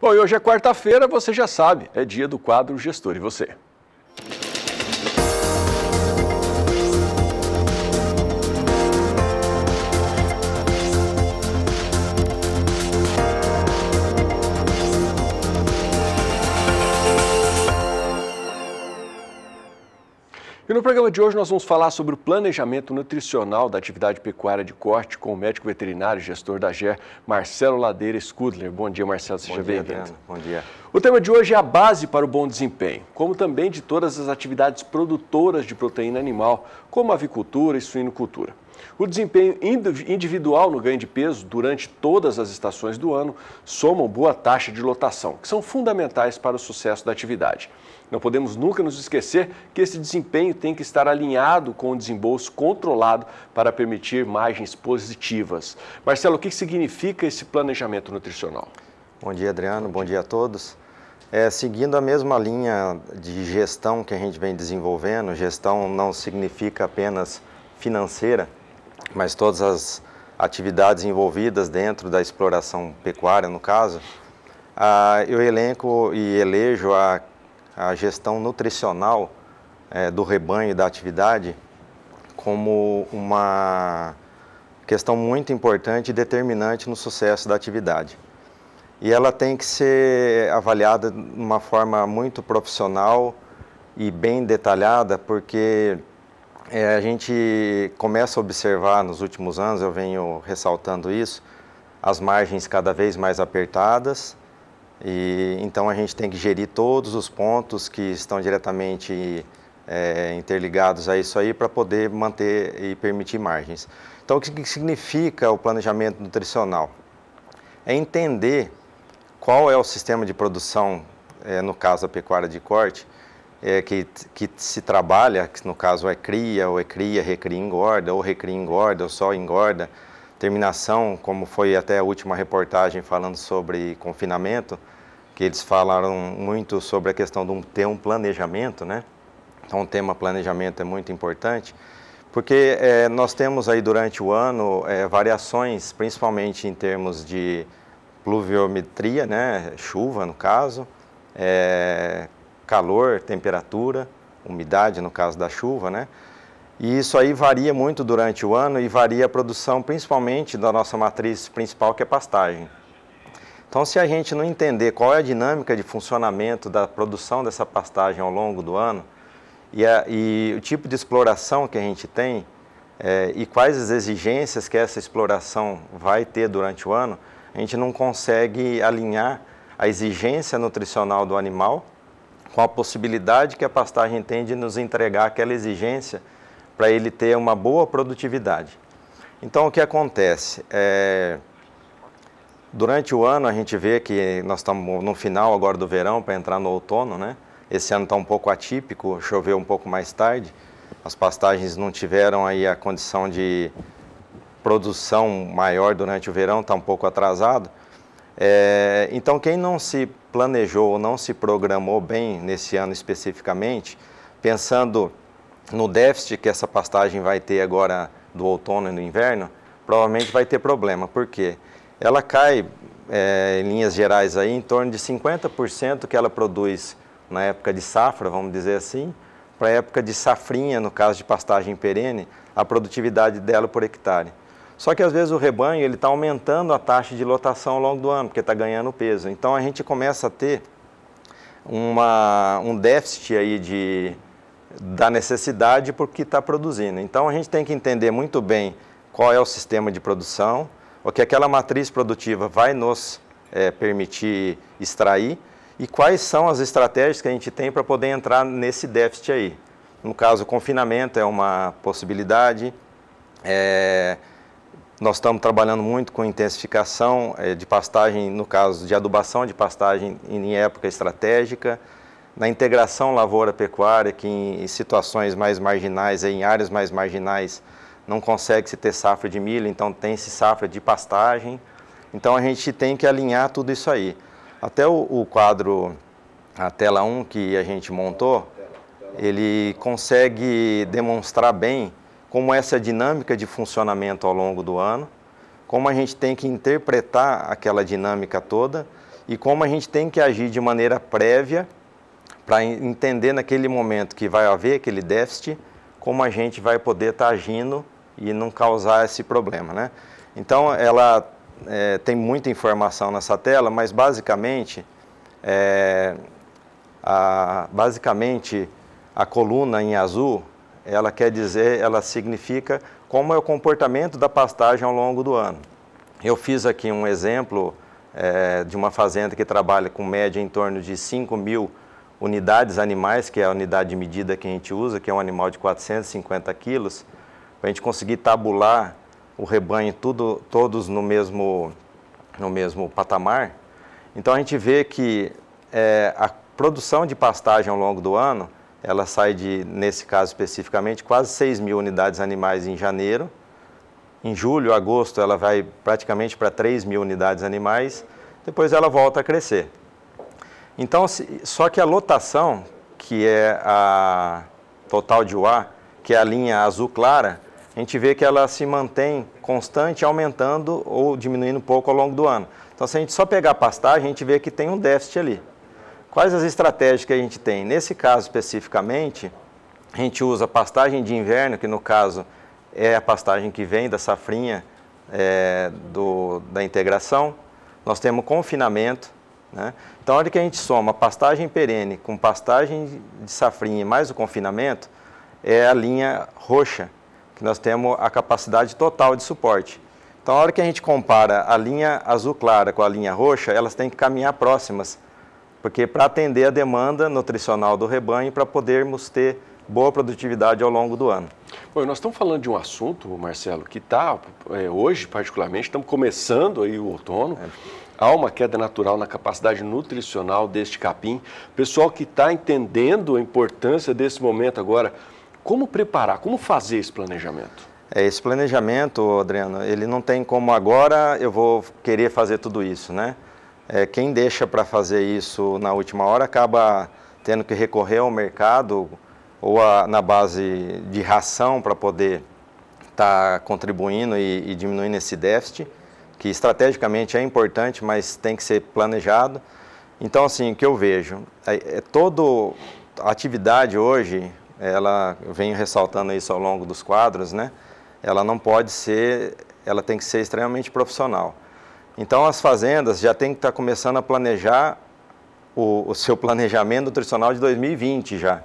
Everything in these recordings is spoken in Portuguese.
Bom, e hoje é quarta-feira, você já sabe, é dia do quadro Gestor e Você. E no programa de hoje nós vamos falar sobre o planejamento nutricional da atividade pecuária de corte com o médico veterinário e gestor da GER, Marcelo Ladeira Scudler. Bom dia, Marcelo, seja bem-vindo. Bom dia. O tema de hoje é a base para o bom desempenho, como também de todas as atividades produtoras de proteína animal, como avicultura e suinocultura. O desempenho individual no ganho de peso durante todas as estações do ano uma boa taxa de lotação, que são fundamentais para o sucesso da atividade. Não podemos nunca nos esquecer que esse desempenho tem que estar alinhado com o desembolso controlado para permitir margens positivas. Marcelo, o que significa esse planejamento nutricional? Bom dia, Adriano. Bom dia a todos. É, seguindo a mesma linha de gestão que a gente vem desenvolvendo, gestão não significa apenas financeira, mas todas as atividades envolvidas dentro da exploração pecuária, no caso, eu elenco e elejo a, a gestão nutricional é, do rebanho e da atividade como uma questão muito importante e determinante no sucesso da atividade. E ela tem que ser avaliada de uma forma muito profissional e bem detalhada, porque é, a gente começa a observar nos últimos anos, eu venho ressaltando isso, as margens cada vez mais apertadas. E, então a gente tem que gerir todos os pontos que estão diretamente é, interligados a isso aí para poder manter e permitir margens. Então o que significa o planejamento nutricional? É entender qual é o sistema de produção, é, no caso a pecuária de corte, é, que, que se trabalha, que no caso é cria, ou é cria, recria, engorda, ou recria, engorda, ou só engorda, terminação, como foi até a última reportagem falando sobre confinamento, que eles falaram muito sobre a questão de ter um planejamento, né? Então o tema planejamento é muito importante, porque é, nós temos aí durante o ano é, variações, principalmente em termos de pluviometria, né? Chuva, no caso, é, calor, temperatura, umidade no caso da chuva, né? E isso aí varia muito durante o ano e varia a produção principalmente da nossa matriz principal que é pastagem. Então se a gente não entender qual é a dinâmica de funcionamento da produção dessa pastagem ao longo do ano e, a, e o tipo de exploração que a gente tem é, e quais as exigências que essa exploração vai ter durante o ano, a gente não consegue alinhar a exigência nutricional do animal com a possibilidade que a pastagem tem de nos entregar aquela exigência para ele ter uma boa produtividade. Então, o que acontece? É, durante o ano, a gente vê que nós estamos no final agora do verão para entrar no outono, né? Esse ano está um pouco atípico, choveu um pouco mais tarde, as pastagens não tiveram aí a condição de produção maior durante o verão, está um pouco atrasado. É, então, quem não se planejou ou não se programou bem nesse ano especificamente, pensando no déficit que essa pastagem vai ter agora do outono e do inverno, provavelmente vai ter problema. Por quê? Ela cai, é, em linhas gerais, aí, em torno de 50% que ela produz na época de safra, vamos dizer assim, para a época de safrinha, no caso de pastagem perene, a produtividade dela por hectare. Só que às vezes o rebanho ele está aumentando a taxa de lotação ao longo do ano, porque está ganhando peso. Então a gente começa a ter uma, um déficit aí de, da necessidade porque está produzindo. Então a gente tem que entender muito bem qual é o sistema de produção, o que aquela matriz produtiva vai nos é, permitir extrair e quais são as estratégias que a gente tem para poder entrar nesse déficit aí. No caso, o confinamento é uma possibilidade, é, nós estamos trabalhando muito com intensificação eh, de pastagem, no caso de adubação de pastagem em época estratégica, na integração lavoura-pecuária, que em, em situações mais marginais, em áreas mais marginais, não consegue-se ter safra de milho, então tem-se safra de pastagem. Então a gente tem que alinhar tudo isso aí. Até o, o quadro, a tela 1 que a gente montou, ele consegue demonstrar bem como essa dinâmica de funcionamento ao longo do ano, como a gente tem que interpretar aquela dinâmica toda e como a gente tem que agir de maneira prévia para entender naquele momento que vai haver aquele déficit, como a gente vai poder estar tá agindo e não causar esse problema, né? Então, ela é, tem muita informação nessa tela, mas basicamente, é, a, basicamente a coluna em azul ela quer dizer, ela significa como é o comportamento da pastagem ao longo do ano. Eu fiz aqui um exemplo é, de uma fazenda que trabalha com média em torno de 5 mil unidades animais, que é a unidade de medida que a gente usa, que é um animal de 450 quilos, para a gente conseguir tabular o rebanho tudo, todos no mesmo, no mesmo patamar. Então a gente vê que é, a produção de pastagem ao longo do ano ela sai de, nesse caso especificamente, quase 6 mil unidades animais em janeiro. Em julho, agosto, ela vai praticamente para 3 mil unidades animais. Depois ela volta a crescer. Então, só que a lotação, que é a total de UA, que é a linha azul clara, a gente vê que ela se mantém constante, aumentando ou diminuindo um pouco ao longo do ano. Então, se a gente só pegar a pastagem, a gente vê que tem um déficit ali. Quais as estratégias que a gente tem? Nesse caso especificamente, a gente usa pastagem de inverno, que no caso é a pastagem que vem da safrinha é, do, da integração. Nós temos confinamento. Né? Então, olha que a gente soma pastagem perene com pastagem de safrinha mais o confinamento, é a linha roxa, que nós temos a capacidade total de suporte. Então, a hora que a gente compara a linha azul clara com a linha roxa, elas têm que caminhar próximas porque para atender a demanda nutricional do rebanho, para podermos ter boa produtividade ao longo do ano. Bom, nós estamos falando de um assunto, Marcelo, que está, é, hoje particularmente, estamos começando aí o outono. É. Há uma queda natural na capacidade nutricional deste capim. Pessoal que está entendendo a importância desse momento agora, como preparar, como fazer esse planejamento? É, esse planejamento, Adriano, ele não tem como agora eu vou querer fazer tudo isso, né? É, quem deixa para fazer isso na última hora acaba tendo que recorrer ao mercado ou a, na base de ração para poder estar tá contribuindo e, e diminuindo esse déficit, que estrategicamente é importante, mas tem que ser planejado. Então, assim, o que eu vejo, é, é toda atividade hoje, ela, vem venho ressaltando isso ao longo dos quadros, né? Ela não pode ser, ela tem que ser extremamente profissional. Então as fazendas já têm que estar tá começando a planejar o, o seu planejamento nutricional de 2020 já.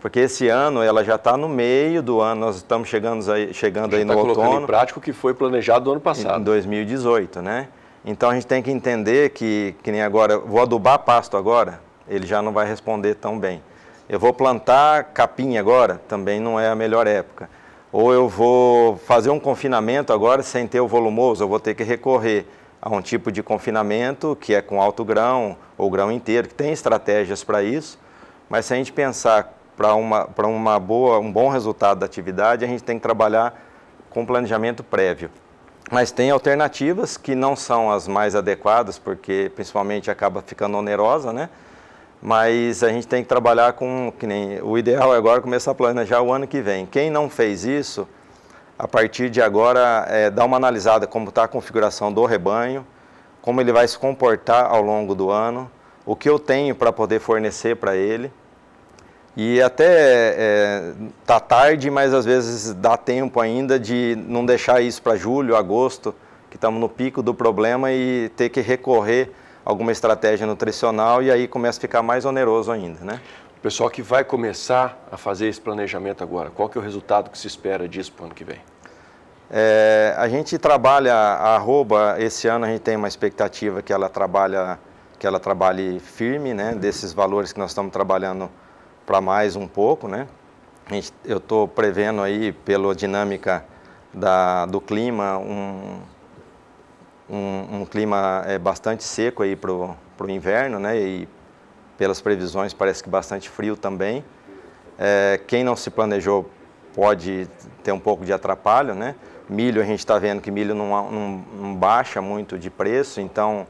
Porque esse ano ela já está no meio do ano, nós estamos chegando aí, chegando aí no tá outono. em prática que foi planejado no ano passado. Em 2018, né? Então a gente tem que entender que, que nem agora, vou adubar pasto agora, ele já não vai responder tão bem. Eu vou plantar capim agora, também não é a melhor época. Ou eu vou fazer um confinamento agora sem ter o volumoso, eu vou ter que recorrer a um tipo de confinamento que é com alto grão ou grão inteiro, que tem estratégias para isso, mas se a gente pensar para uma, uma boa, um bom resultado da atividade, a gente tem que trabalhar com planejamento prévio. Mas tem alternativas que não são as mais adequadas, porque principalmente acaba ficando onerosa, né? Mas a gente tem que trabalhar com, que nem, o ideal é agora começar a planejar o ano que vem. Quem não fez isso, a partir de agora é, dar uma analisada como está a configuração do rebanho, como ele vai se comportar ao longo do ano, o que eu tenho para poder fornecer para ele. E até é, tá tarde, mas às vezes dá tempo ainda de não deixar isso para julho, agosto, que estamos no pico do problema e ter que recorrer a alguma estratégia nutricional e aí começa a ficar mais oneroso ainda, né? pessoal que vai começar a fazer esse planejamento agora, qual que é o resultado que se espera disso para o ano que vem? É, a gente trabalha a arroba, esse ano a gente tem uma expectativa que ela trabalha que ela trabalhe firme, né, desses valores que nós estamos trabalhando para mais um pouco, né. Gente, eu estou prevendo aí, pela dinâmica da, do clima, um, um, um clima é, bastante seco aí para o inverno, né, e pelas previsões, parece que bastante frio também. É, quem não se planejou pode ter um pouco de atrapalho, né? Milho, a gente está vendo que milho não, não, não, baixa muito de preço, então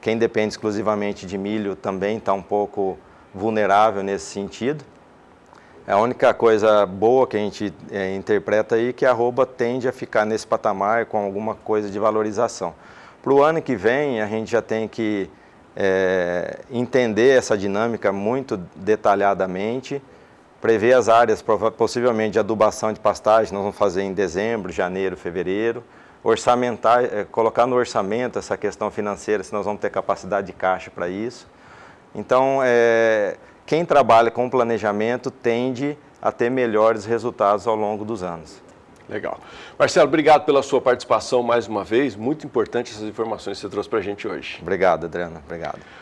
quem depende exclusivamente de milho também está um pouco vulnerável nesse sentido. A única coisa boa que a gente é, interpreta aí é que a arroba tende a ficar nesse patamar com alguma coisa de valorização. Para o ano que vem, a gente já tem que é, entender essa dinâmica muito detalhadamente, prever as áreas possivelmente de adubação de pastagem, nós vamos fazer em dezembro, janeiro, fevereiro, orçamentar, é, colocar no orçamento essa questão financeira, se nós vamos ter capacidade de caixa para isso. Então, é, quem trabalha com planejamento tende a ter melhores resultados ao longo dos anos. Legal. Marcelo, obrigado pela sua participação mais uma vez. Muito importante essas informações que você trouxe para a gente hoje. Obrigado, Adriana. Obrigado.